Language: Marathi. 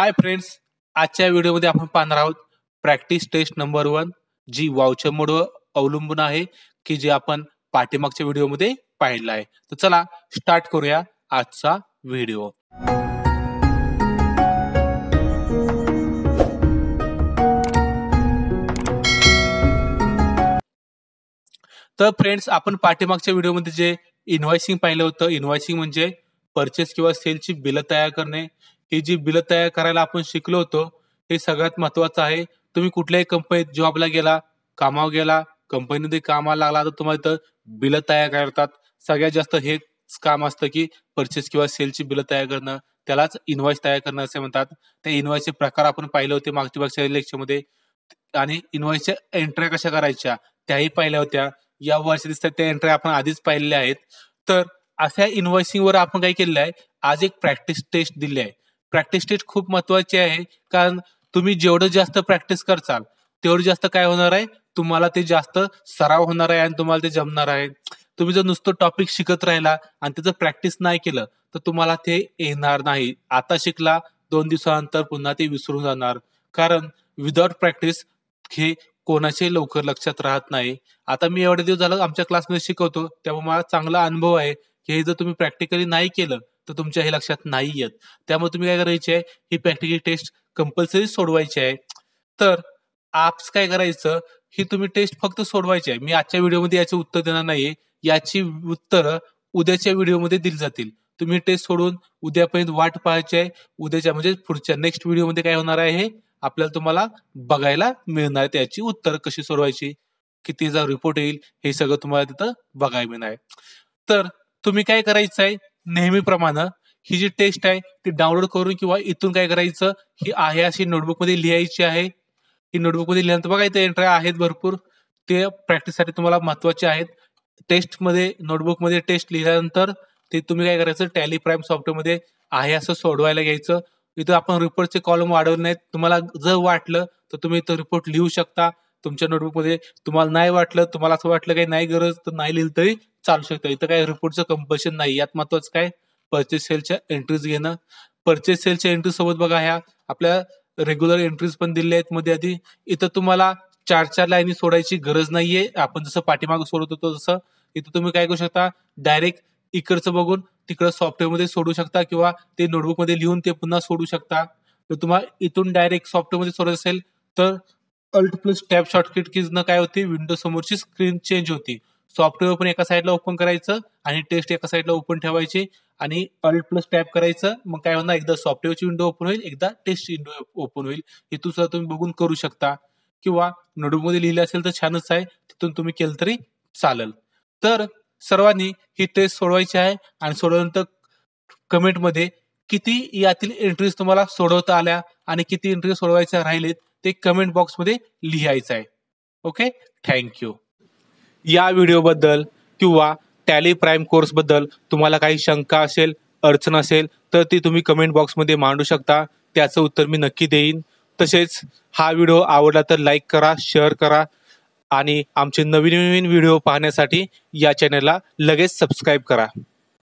हाय फ्रेंड्स आजच्या व्हिडिओमध्ये आपण पाहणार आहोत प्रॅक्टिस टेस्ट नंबर वन जी वावच्या मोड अवलंबून आहे की जे आपण पाठीमागच्या व्हिडिओमध्ये पाहिलं आहे तर चला स्टार्ट करूया आजचा व्हिडिओ तर फ्रेंड्स आपण पाठीमागच्या व्हिडिओमध्ये जे इन्व्हॉइसिंग पाहिलं होतं इन्व्हॉइसिंग म्हणजे परचेस किंवा सेलची बिलं तयार करणे ही जी बिलं तयार करायला आपण शिकलो होतो हे सगळ्यात महत्वाचं आहे तुम्ही कुठल्याही कंपनीत जॉबला गेला कामावर गेला कंपनीमध्ये कामाला लागला तर तुम्हाला इथं बिलं तयार करतात सगळ्यात जास्त हेच काम असतं की परचेस किंवा सेलची बिलं तयार करणं त्यालाच इन्व्हॉइस तयार करणं असे म्हणतात त्या इन्व्हॉइसचे प्रकार आपण पाहिले होते मागच्या पक्षाच्या लेक्चरमध्ये आणि इन्व्हॉइसच्या एंट्र्या कशा करायच्या त्याही पाहिल्या होत्या या वर्षी दिसतात त्या एंट्र्या आपण आधीच पाहिलेल्या आहेत तर अशा इन्व्हॉइसिंगवर आपण काय केलेलं आहे आज एक प्रॅक्टिस टेस्ट दिली आहे प्रॅक्टिस टेस्ट खूप महत्वाची आहे कारण तुम्ही जेवढं जास्त प्रॅक्टिस करचाल तेवढं जास्त काय होणार आहे तुम्हाला ते जास्त सराव होणार आहे आणि तुम्हाला ते जमणार आहे तुम्ही जर नुसतं टॉपिक शिकत राहिला आणि त्याचं प्रॅक्टिस नाही केलं तर तुम्हाला ते येणार नाही आता शिकला दोन दिवसानंतर पुन्हा ते विसरून जाणार कारण विदाउट प्रॅक्टिस हे कोणाचे लवकर लक्षात राहत नाही आता मी एवढे दिवस झालं आमच्या क्लासमध्ये शिकवतो तेव्हा मला चांगला अनुभव आहे की हे जर तुम्ही प्रॅक्टिकली नाही केलं तर तुमच्या हे लक्षात नाही येत त्यामुळे तुम्ही काय करायचे आहे ही प्रॅक्टिकल टेस्ट कंपल्सरी सोडवायची आहे तर आप्स काय करायचं ही तुम्ही टेस्ट फक्त सोडवायची आहे मी आजच्या व्हिडिओमध्ये याचे उत्तर देणार नाही याची उत्तरं उद्याच्या व्हिडिओमध्ये दिली जातील तुम्ही टेस्ट सोडून उद्यापर्यंत वाट पाहायची आहे उद्याच्या म्हणजे पुढच्या नेक्स्ट व्हिडिओमध्ये काय होणार आहे हे आपल्याला तुम्हाला बघायला मिळणार आहे त्याची उत्तर कशी सोडवायची किती कितीचा रिपोर्ट येईल हे सगळं तुम्हाला तिथं बघायला मिळणार आहे तर तुम्ही काय करायचं आहे नेहमीप्रमाणे ही जी टेस्ट आहे ती डाउनलोड करून किंवा इथून काय करायचं ही आहे अशी नोटबुकमध्ये लिहायची आहे ही नोटबुकमध्ये लिहिल्यानंतर बघा इथे एंट्री आहेत भरपूर ते प्रॅक्टिससाठी तुम्हाला महत्वाचे आहेत टेस्टमध्ये नोटबुकमध्ये टेस्ट लिहिल्यानंतर ते तुम्ही काय करायचं टॅली प्राईम सॉफ्टवेअरमध्ये आहे असं सोडवायला घ्यायचं इथं आपण रिपोर्टचे कॉलम वाढवले नाहीत तुम्हाला जर वाटलं तर तुम्ही इथं रिपोर्ट लिहू शकता तुमच्या नोटबुक मध्ये तुम्हाला नाही वाटलं तुम्हाला असं वाटलं काही नाही गरज तर नाही लिहिलं तरी चालू शकतं इथं काय रिपोर्टचं कंपल्शन नाही यात महत्वाचं काय परचेस सेलच्या एंट्रीज घेणं परचेस सेलच्या एंट्री सोबत बघा ह्या आपल्या रेग्युलर एंट्रीज पण दिलेल्या आहेत मध्ये आधी इथं तुम्हाला चार चार लाईनी सोडायची गरज नाहीये आपण जसं पाठीमागं सोडत होतो तसं इथं तुम्ही काय करू शकता डायरेक्ट इकडचं बघून तिकडं सॉफ्टवेअरमध्ये सोडू शकता किंवा ते नोटबुकमध्ये लिहून ते पुन्हा सोडू शकता तर तुम्हाला इथून डायरेक्ट सॉफ्टवेअरमध्ये सोडत असेल तर अल्ट प्लस टॅब शॉर्टकट न काय होते विंडो समोरची स्क्रीन चेंज होती सॉफ्टवेअर पण एका साईडला ओपन करायचं आणि टेस्ट एका साईडला ओपन ठेवायचे आणि अल्ट प्लस टॅप करायचं मग काय होणार एकदा सॉफ्टवेअरची विंडो ओपन होईल एकदा टेस्ट विंडो ओपन होईल हे सुद्धा तुम्ही बघून करू शकता किंवा नोटबुकमध्ये लिहिलं असेल तर छानच आहे तिथून तुम्ही केलं तरी चालेल तर सर्वांनी ही टेस्ट सोडवायची आहे आणि सोडवल्यानंतर कमेंटमध्ये किती यातील एंट्रीज तुम्हाला सोडवता आल्या आणि किती एंट्री सोडवायच्या राहिलेत ते कमेंट बॉक्समध्ये लिहायचं आहे ओके थँक्यू या व्हिडिओबद्दल किंवा टॅली प्राईम कोर्सबद्दल तुम्हाला काही शंका असेल अडचण असेल तर ती तुम्ही कमेंट बॉक्समध्ये मांडू शकता त्याचं उत्तर मी नक्की देईन तसेच हा व्हिडिओ आवडला तर लाईक करा शेअर करा आणि आमचे नवीन नवीन व्हिडिओ पाहण्यासाठी या चॅनलला लगेच सबस्क्राईब करा